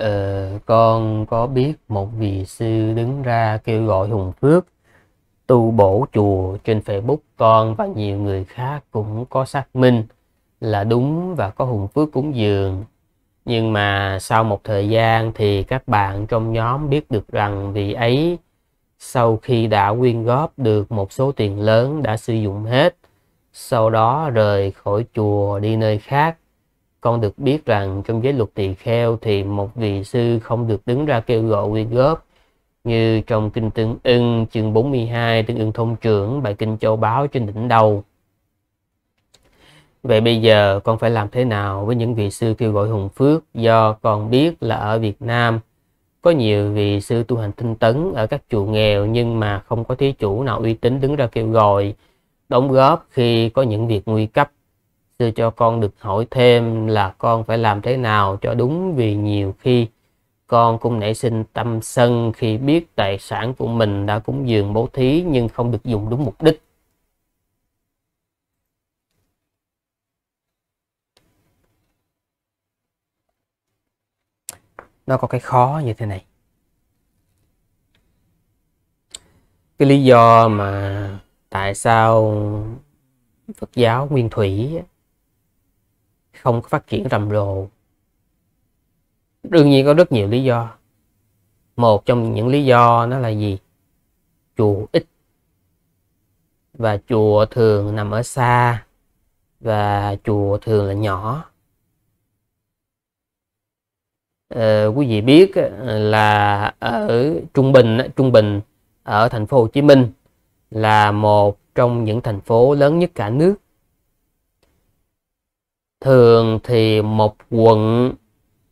ờ, con có biết một vị sư đứng ra kêu gọi hùng phước tu bổ chùa trên facebook con và nhiều người khác cũng có xác minh là đúng và có hùng phước cúng dường nhưng mà sau một thời gian thì các bạn trong nhóm biết được rằng vị ấy sau khi đã quyên góp được một số tiền lớn đã sử dụng hết sau đó rời khỏi chùa đi nơi khác con được biết rằng trong giới luật tỳ kheo thì một vị sư không được đứng ra kêu gọi quyên góp như trong kinh tương ưng chương 42 tương ưng thông trưởng bài kinh châu báo trên đỉnh đầu. Vậy bây giờ con phải làm thế nào với những vị sư kêu gọi hùng phước do con biết là ở Việt Nam có nhiều vị sư tu hành tinh tấn ở các chùa nghèo nhưng mà không có thí chủ nào uy tín đứng ra kêu gọi đóng góp khi có những việc nguy cấp đưa cho con được hỏi thêm là con phải làm thế nào cho đúng vì nhiều khi con cũng nảy sinh tâm sân khi biết tài sản của mình đã cúng dường bố thí nhưng không được dùng đúng mục đích nó có cái khó như thế này cái lý do mà tại sao Phật giáo nguyên thủy không phát triển rầm rộ đương nhiên có rất nhiều lý do một trong những lý do nó là gì chùa ít và chùa thường nằm ở xa và chùa thường là nhỏ ờ, quý vị biết ờ, là ở trung bình trung bình ở thành phố Hồ Chí Minh là một trong những thành phố lớn nhất cả nước thường thì một quận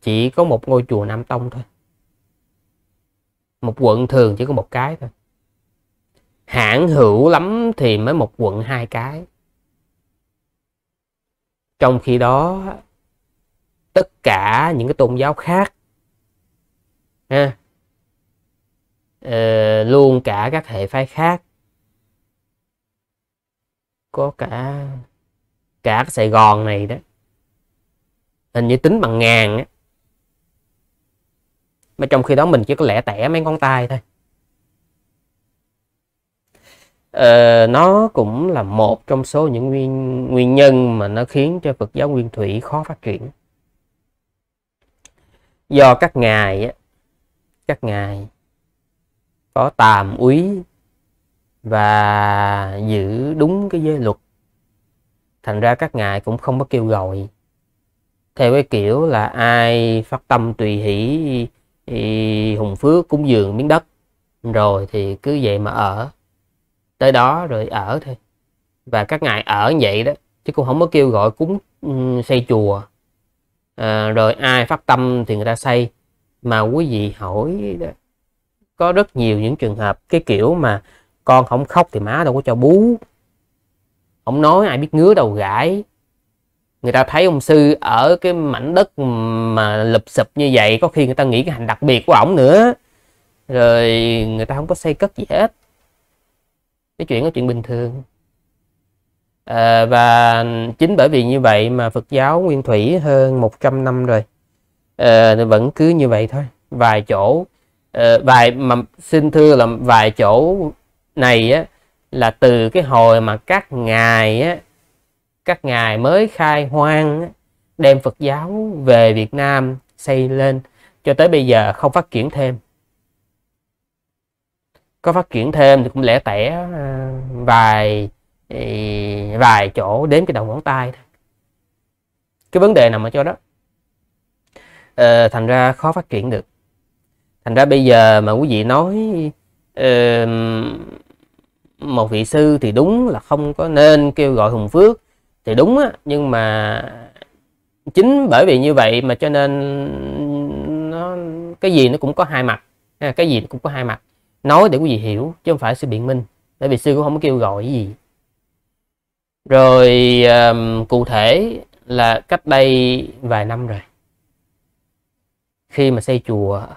chỉ có một ngôi chùa Nam Tông thôi một quận thường chỉ có một cái thôi hãng hữu lắm thì mới một quận hai cái trong khi đó tất cả những cái tôn giáo khác ha, ờ, luôn cả các hệ phái khác có cả cả Sài Gòn này đó hình như tính bằng ngàn á mà trong khi đó mình chỉ có lẻ tẻ mấy ngón tay thôi ờ, nó cũng là một trong số những nguyên nguyên nhân mà nó khiến cho Phật giáo Nguyên Thủy khó phát triển do các ngài á, các ngài có tàm úy và giữ đúng cái giới luật thành ra các ngài cũng không có kêu gọi theo cái kiểu là ai phát tâm tùy hỷ hùng phước cúng dường miếng đất rồi thì cứ vậy mà ở tới đó rồi ở thôi và các ngài ở vậy đó chứ cũng không có kêu gọi cúng ừ, xây chùa à, rồi ai phát tâm thì người ta xây mà quý vị hỏi đó, có rất nhiều những trường hợp cái kiểu mà con không khóc thì má đâu có cho bú không nói ai biết ngứa đầu gãi người ta thấy ông sư ở cái mảnh đất mà lụp sụp như vậy có khi người ta nghĩ cái hành đặc biệt của ổng nữa rồi người ta không có xây cất gì hết cái chuyện đó chuyện bình thường à, và chính bởi vì như vậy mà Phật giáo Nguyên Thủy hơn 100 năm rồi à, vẫn cứ như vậy thôi vài chỗ à, vài mà xin thưa là vài chỗ này á, là từ cái hồi mà các ngài á, các ngài mới khai hoang đem Phật giáo về Việt Nam xây lên cho tới bây giờ không phát triển thêm có phát triển thêm thì cũng lẻ tẻ à, vài vài chỗ đến cái đầu ngón tay thôi cái vấn đề nằm ở chỗ đó ờ, thành ra khó phát triển được thành ra bây giờ mà quý vị nói uh, một vị sư thì đúng là không có nên kêu gọi hùng phước thì đúng á nhưng mà chính bởi vì như vậy mà cho nên nó cái gì nó cũng có hai mặt cái gì nó cũng có hai mặt nói để quý vị hiểu chứ không phải sư biện minh bởi vì sư cũng không có kêu gọi gì rồi um, cụ thể là cách đây vài năm rồi khi mà xây chùa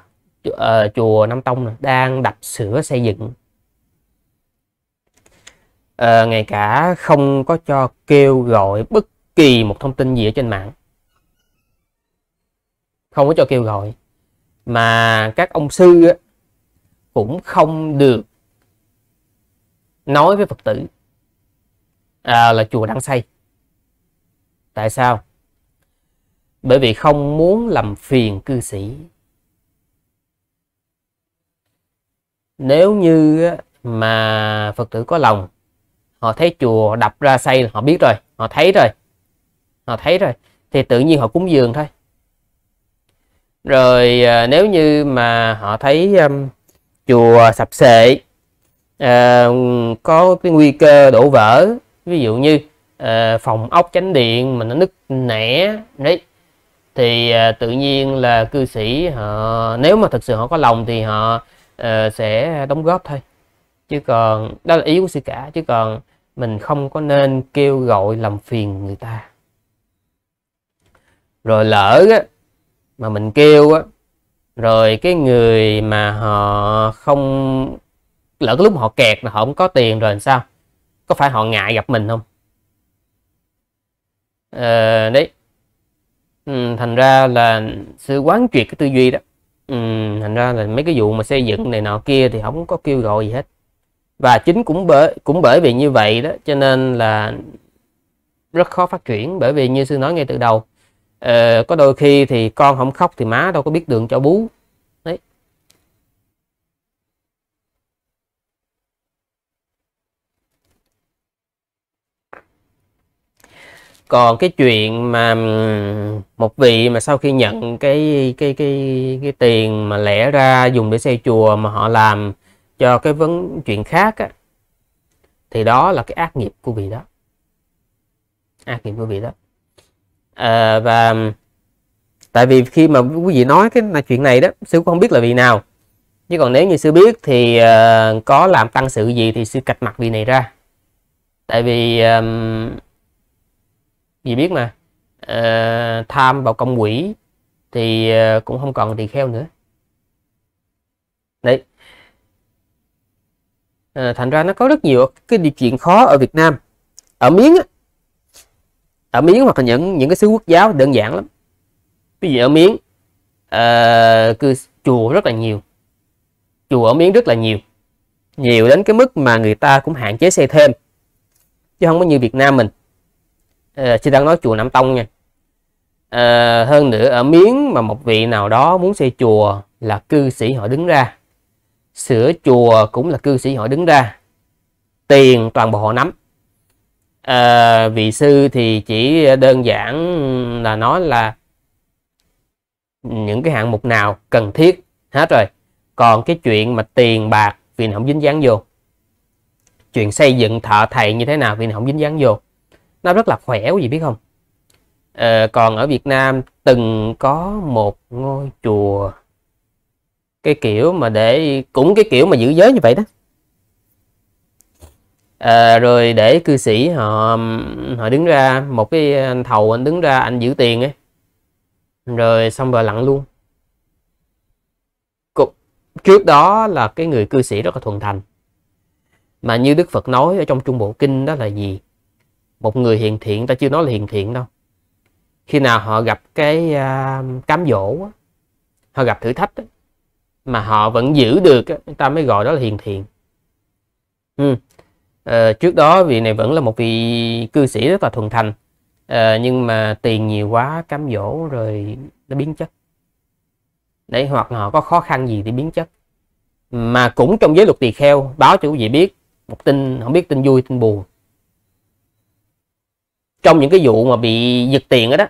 chùa, uh, ờ, chùa Nam Tông này, đang đập sửa xây dựng uh, ờ, ngay cả không có cho kêu gọi bất kỳ một thông tin gì ở trên mạng không có cho kêu gọi mà các ông sư cũng không được nói với phật tử à, là chùa đang xây tại sao bởi vì không muốn làm phiền cư sĩ nếu như mà phật tử có lòng họ thấy chùa đập ra xây họ biết rồi họ thấy rồi họ thấy rồi thì tự nhiên họ cúng dường thôi rồi à, nếu như mà họ thấy um, chùa sập sệ à, có cái nguy cơ đổ vỡ ví dụ như à, phòng ốc chánh điện mà nó nứt nẻ đấy thì à, tự nhiên là cư sĩ họ nếu mà thực sự họ có lòng thì họ à, sẽ đóng góp thôi chứ còn đó là ý của sư cả chứ còn mình không có nên kêu gọi làm phiền người ta rồi lỡ á, mà mình kêu á, rồi cái người mà họ không lỡ cái lúc họ kẹt là họ không có tiền rồi làm sao có phải họ ngại gặp mình không ờ, đấy ừ, thành ra là sự quán triệt cái tư duy đó ừ, thành ra là mấy cái vụ mà xây dựng này nọ kia thì không có kêu gọi gì hết và chính cũng bởi cũng bởi vì như vậy đó cho nên là rất khó phát triển bởi vì như sư nói ngay từ đầu ờ, có đôi khi thì con không khóc thì má đâu có biết đường cho bú đấy còn cái chuyện mà một vị mà sau khi nhận cái cái cái cái tiền mà lẻ ra dùng để xây chùa mà họ làm cho cái vấn chuyện khác á, thì đó là cái ác nghiệp của vị đó ác nghiệp của vị đó à, và tại vì khi mà quý vị nói cái chuyện này đó sư cũng không biết là vị nào chứ còn nếu như sư biết thì uh, có làm tăng sự gì thì sư cạch mặt vị này ra tại vì um, vì biết mà uh, tham vào công quỷ thì uh, cũng không còn tỳ kheo nữa à, thành ra nó có rất nhiều cái điều kiện khó ở Việt Nam ở miếng ở miếng hoặc là những những cái xứ quốc giáo đơn giản lắm ví dụ ở miếng à, ờ, cứ chùa rất là nhiều chùa ở miếng rất là nhiều nhiều đến cái mức mà người ta cũng hạn chế xây thêm chứ không có như Việt Nam mình à, chỉ đang nói chùa Nam Tông nha à, hơn nữa ở miếng mà một vị nào đó muốn xây chùa là cư sĩ họ đứng ra sửa chùa cũng là cư sĩ họ đứng ra tiền toàn bộ họ nắm à, vị sư thì chỉ đơn giản là nói là những cái hạng mục nào cần thiết hết rồi còn cái chuyện mà tiền bạc vì không dính dáng vô chuyện xây dựng thợ thầy như thế nào vì không dính dáng vô nó rất là khỏe quý vị biết không à, còn ở Việt Nam từng có một ngôi chùa cái kiểu mà để cũng cái kiểu mà giữ giới như vậy đó à, rồi để cư sĩ họ họ đứng ra một cái anh thầu anh đứng ra anh giữ tiền ấy rồi xong rồi lặng luôn Cục, trước đó là cái người cư sĩ rất là thuần thành mà như Đức Phật nói ở trong Trung Bộ Kinh đó là gì một người hiền thiện ta chưa nói là hiền thiện đâu khi nào họ gặp cái uh, cám dỗ họ gặp thử thách mà họ vẫn giữ được chúng ta mới gọi đó là hiền thiện ừ. à, trước đó vị này vẫn là một vị cư sĩ rất là thuần thành à, nhưng mà tiền nhiều quá cám dỗ rồi nó biến chất đấy hoặc họ có khó khăn gì thì biến chất mà cũng trong giới luật tỳ kheo báo cho quý vị biết một tin không biết tin vui tin buồn trong những cái vụ mà bị giật tiền đó đó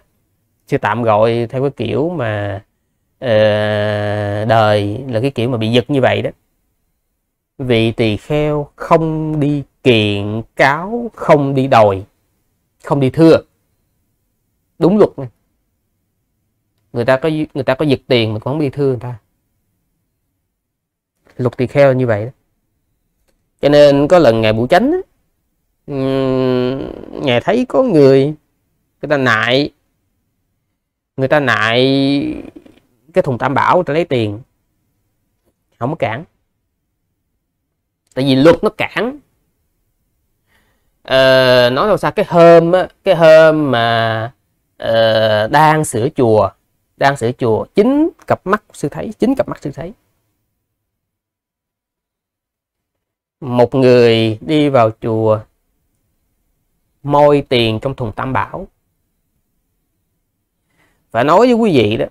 sư tạm gọi theo cái kiểu mà Ờ, đời là cái kiểu mà bị giật như vậy đó vị tỳ kheo không đi kiện cáo không đi đòi không đi thưa đúng luật này. người ta có người ta có giật tiền mà còn không đi thưa người ta luật tỳ kheo như vậy đó. cho nên có lần ngày buổi chánh đó, ngài thấy có người người ta nại người ta nại cái thùng tam bảo ta lấy tiền không có cản tại vì luật nó cản ờ, nói đâu xa cái hôm á, cái hôm mà ờ, đang sửa chùa đang sửa chùa chính cặp mắt sư thấy chính cặp mắt sư thấy một người đi vào chùa môi tiền trong thùng tam bảo và nói với quý vị đó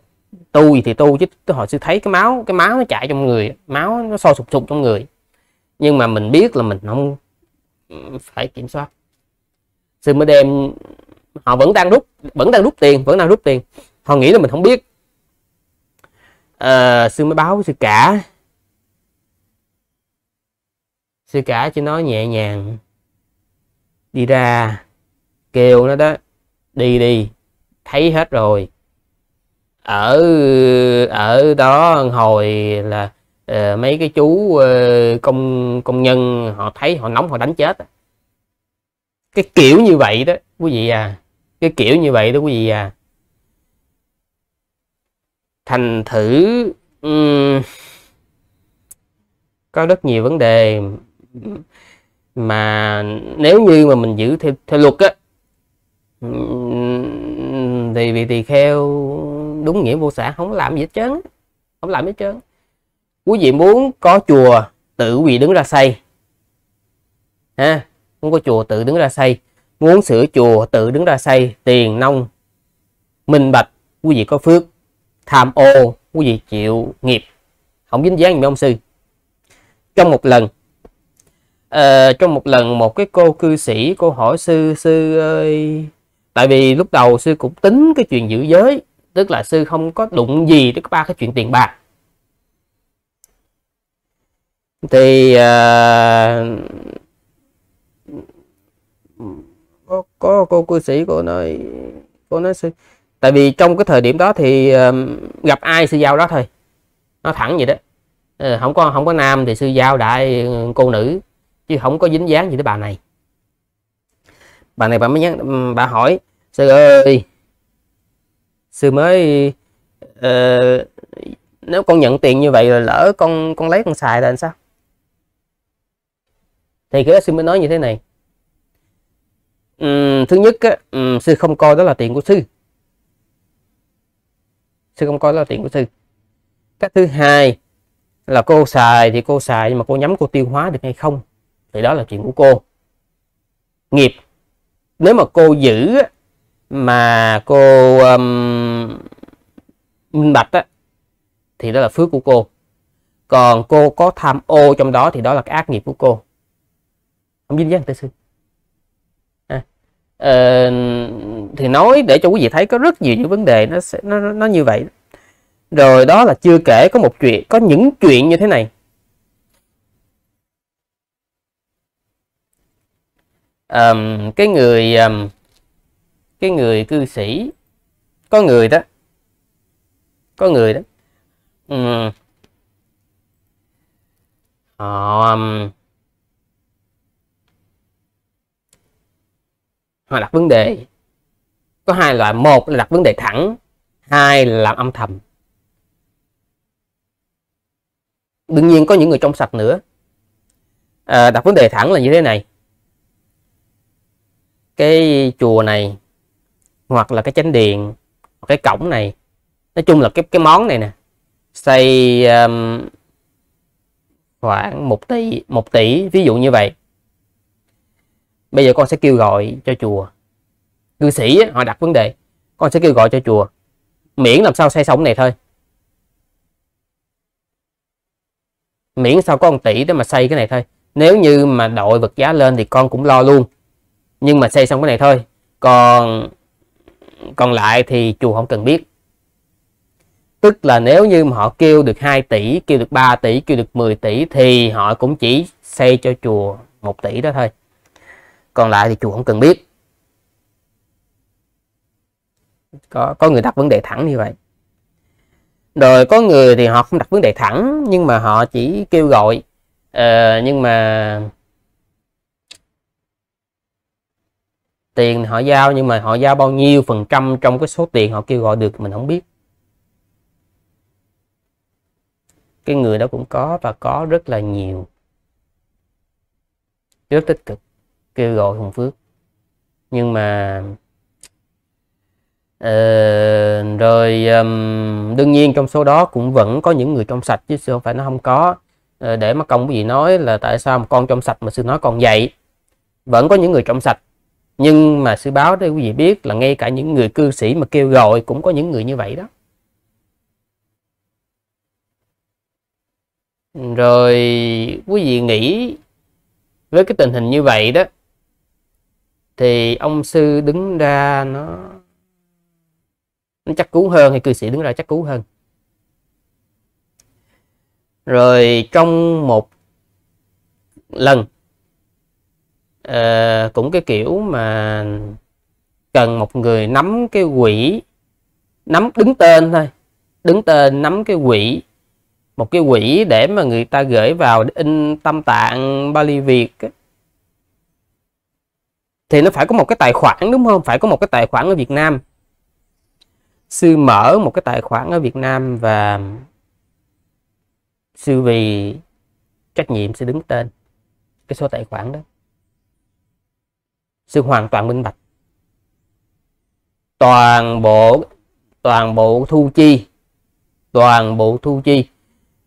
tôi thì tôi chứ họ sẽ thấy cái máu cái máu nó chảy trong người máu nó sôi sục sục trong người nhưng mà mình biết là mình không phải kiểm soát sư mới đem họ vẫn đang rút vẫn đang rút tiền vẫn đang rút tiền họ nghĩ là mình không biết à, sư mới báo sư cả sư cả chỉ nói nhẹ nhàng đi ra kêu nó đó đi đi thấy hết rồi ở ở đó hồi là uh, mấy cái chú uh, công công nhân họ thấy họ nóng họ đánh chết cái kiểu như vậy đó quý vị à cái kiểu như vậy đó quý vị à thành thử um, có rất nhiều vấn đề mà nếu như mà mình giữ theo, theo luật á thì bị tỳ kheo đúng nghĩa vô xã không làm gì hết trơn không làm gì hết trơn quý vị muốn có chùa tự quý vị đứng ra xây ha muốn có chùa tự đứng ra xây muốn sửa chùa tự đứng ra xây tiền nông minh bạch quý vị có phước tham ô quý vị chịu nghiệp không dính dáng gì ông sư trong một lần uh, trong một lần một cái cô cư sĩ cô hỏi sư sư ơi tại vì lúc đầu sư cũng tính cái chuyện giữ giới tức là sư không có đụng gì tới ba cái chuyện tiền bạc thì uh, có, có cô cư sĩ cô nói cô nói sư tại vì trong cái thời điểm đó thì uh, gặp ai sư giao đó thôi nó thẳng vậy đó uh, không có không có nam thì sư giao đại ừ, cô nữ chứ không có dính dáng gì tới bà này bà này bà mới nhắn bà hỏi sư ơi sư mới uh, nếu con nhận tiền như vậy rồi lỡ con con lấy con xài là làm sao thì cái đó sư mới nói như thế này uhm, thứ nhất á, uhm, sư không coi đó là tiền của sư sư không coi đó là tiền của sư cách thứ hai là cô xài thì cô xài nhưng mà cô nhắm cô tiêu hóa được hay không thì đó là chuyện của cô nghiệp nếu mà cô giữ mà cô um, minh bạch á, thì đó là phước của cô còn cô có tham ô trong đó thì đó là cái ác nghiệp của cô không dính dáng tới sư à, uh, thì nói để cho quý vị thấy có rất nhiều những vấn đề nó sẽ nó, nó như vậy rồi đó là chưa kể có một chuyện có những chuyện như thế này um, cái người um, cái người cư sĩ có người đó có người đó ừ. họ um, họ đặt vấn đề có hai loại một là đặt vấn đề thẳng hai là làm âm thầm đương nhiên có những người trong sạch nữa à, đặt vấn đề thẳng là như thế này cái chùa này hoặc là cái chánh điện cái cổng này nói chung là cái cái món này nè xây um, khoảng 1 tỷ 1 tỷ ví dụ như vậy bây giờ con sẽ kêu gọi cho chùa cư sĩ họ đặt vấn đề con sẽ kêu gọi cho chùa miễn làm sao xây sống này thôi miễn sao có 1 tỷ để mà xây cái này thôi nếu như mà đội vật giá lên thì con cũng lo luôn nhưng mà xây xong cái này thôi còn còn lại thì chùa không cần biết tức là nếu như mà họ kêu được 2 tỷ kêu được 3 tỷ kêu được 10 tỷ thì họ cũng chỉ xây cho chùa 1 tỷ đó thôi còn lại thì chùa không cần biết có có người đặt vấn đề thẳng như vậy rồi có người thì họ không đặt vấn đề thẳng nhưng mà họ chỉ kêu gọi uh, nhưng mà tiền họ giao nhưng mà họ giao bao nhiêu phần trăm trong cái số tiền họ kêu gọi được mình không biết cái người đó cũng có và có rất là nhiều rất tích cực kêu gọi hùng phước nhưng mà uh, rồi um, đương nhiên trong số đó cũng vẫn có những người trong sạch chứ không phải nó không có uh, để mà công cái gì nói là tại sao một con trong sạch mà sư nói còn vậy vẫn có những người trong sạch nhưng mà sư báo để quý vị biết là ngay cả những người cư sĩ mà kêu gọi cũng có những người như vậy đó rồi quý vị nghĩ với cái tình hình như vậy đó thì ông sư đứng ra nó nó chắc cứu hơn hay cư sĩ đứng ra chắc cứu hơn rồi trong một lần uh, cũng cái kiểu mà cần một người nắm cái quỹ nắm đứng tên thôi đứng tên nắm cái quỹ một cái quỹ để mà người ta gửi vào in tâm tạng Bali Việt ấy. thì nó phải có một cái tài khoản đúng không phải có một cái tài khoản ở Việt Nam sư mở một cái tài khoản ở Việt Nam và sư vì trách nhiệm sẽ đứng tên cái số tài khoản đó sự hoàn toàn minh bạch toàn bộ toàn bộ thu chi toàn bộ thu chi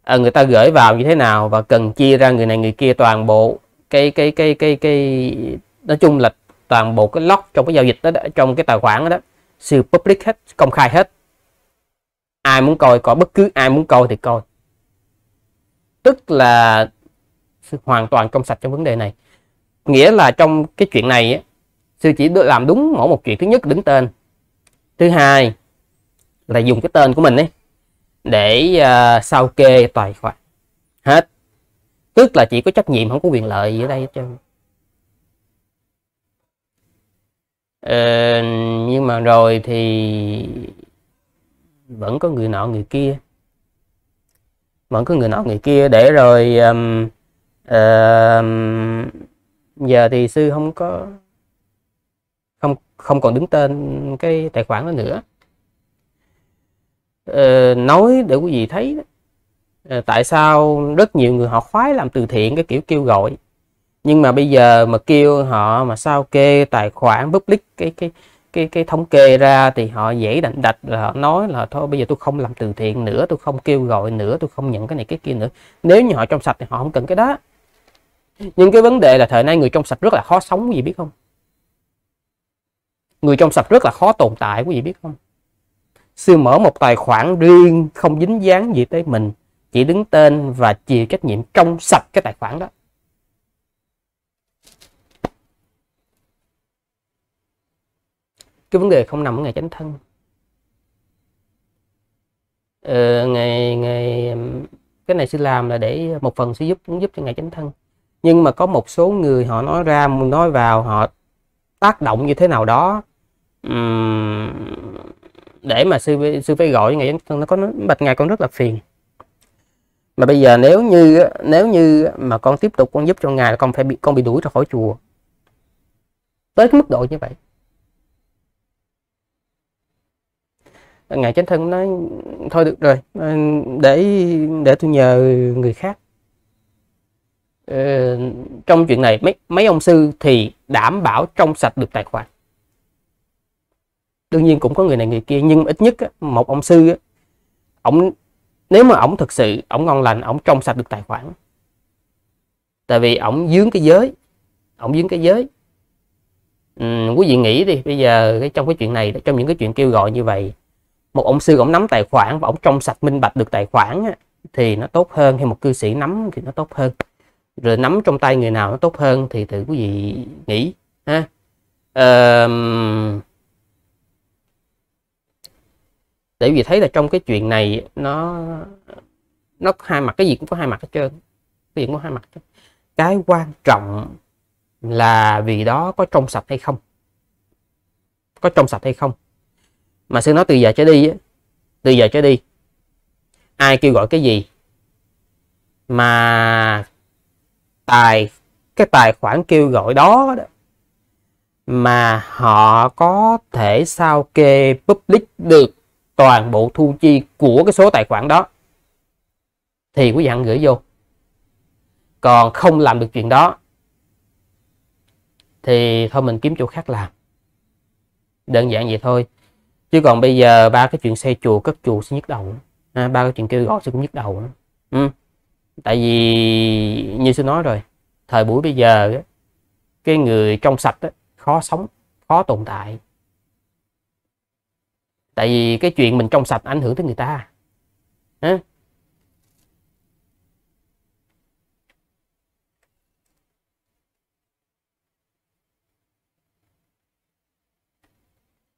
à, người ta gửi vào như thế nào và cần chia ra người này người kia toàn bộ cái cái cái cái cái nói chung là toàn bộ cái log trong cái giao dịch đó, đó trong cái tài khoản đó, đó sự public hết công khai hết ai muốn coi có bất cứ ai muốn coi thì coi tức là hoàn toàn trong sạch trong vấn đề này nghĩa là trong cái chuyện này sư chỉ làm đúng mỗi một chuyện thứ nhất đứng tên thứ hai là dùng cái tên của mình ấy để uh, sao kê tài khoản hết tức là chỉ có trách nhiệm không có quyền lợi gì ở đây hết trơn ờ, nhưng mà rồi thì vẫn có người nọ người kia vẫn có người nọ người kia để rồi um, uh, giờ thì sư không có không không còn đứng tên cái tài khoản đó nữa ờ, nói để quý vị thấy ờ, tại sao rất nhiều người họ khoái làm từ thiện cái kiểu kêu gọi nhưng mà bây giờ mà kêu họ mà sao kê tài khoản public cái cái cái cái thống kê ra thì họ dễ đành đạch là họ nói là thôi bây giờ tôi không làm từ thiện nữa tôi không kêu gọi nữa tôi không nhận cái này cái kia nữa nếu như họ trong sạch thì họ không cần cái đó nhưng cái vấn đề là thời nay người trong sạch rất là khó sống gì biết không người trong sạch rất là khó tồn tại quý vị biết không sư mở một tài khoản riêng không dính dáng gì tới mình chỉ đứng tên và chịu trách nhiệm trong sạch cái tài khoản đó cái vấn đề không nằm ở ngày chánh thân ờ, ngày ngày cái này sư làm là để một phần sư giúp cũng giúp cho ngày chánh thân nhưng mà có một số người họ nói ra nói vào họ tác động như thế nào đó để mà sư sư phải gọi ngày nó có bạch ngài con rất là phiền mà bây giờ nếu như nếu như mà con tiếp tục con giúp cho ngài con phải bị con bị đuổi ra khỏi chùa tới cái mức độ như vậy ngài chánh thân nói thôi được rồi để để tôi nhờ người khác ờ, trong chuyện này mấy mấy ông sư thì đảm bảo trong sạch được tài khoản đương nhiên cũng có người này người kia nhưng ít nhất một ông sư ông nếu mà ông thực sự ông ngon lành ông trong sạch được tài khoản tại vì ông dướng cái giới ông dướng cái giới ừ, quý vị nghĩ đi bây giờ cái trong cái chuyện này trong những cái chuyện kêu gọi như vậy một ông sư ông nắm tài khoản và ông trong sạch minh bạch được tài khoản thì nó tốt hơn hay một cư sĩ nắm thì nó tốt hơn rồi nắm trong tay người nào nó tốt hơn thì tự quý vị nghĩ ha ờ, để vì thấy là trong cái chuyện này nó nó hai mặt cái gì cũng có hai mặt hết trơn cái gì cũng có hai mặt hết cái quan trọng là vì đó có trong sạch hay không có trong sạch hay không mà sư nói từ giờ trở đi từ giờ trở đi ai kêu gọi cái gì mà tài cái tài khoản kêu gọi đó, đó mà họ có thể sao kê public được toàn bộ thu chi của cái số tài khoản đó thì quý bạn gửi vô còn không làm được chuyện đó thì thôi mình kiếm chỗ khác làm đơn giản vậy thôi chứ còn bây giờ ba cái chuyện xây chùa cất chùa sẽ nhức đầu à, ba cái chuyện kêu gọi sẽ cũng nhức đầu ừ. tại vì như tôi nói rồi thời buổi bây giờ cái người trong sạch đó, khó sống khó tồn tại tại vì cái chuyện mình trong sạch ảnh hưởng tới người ta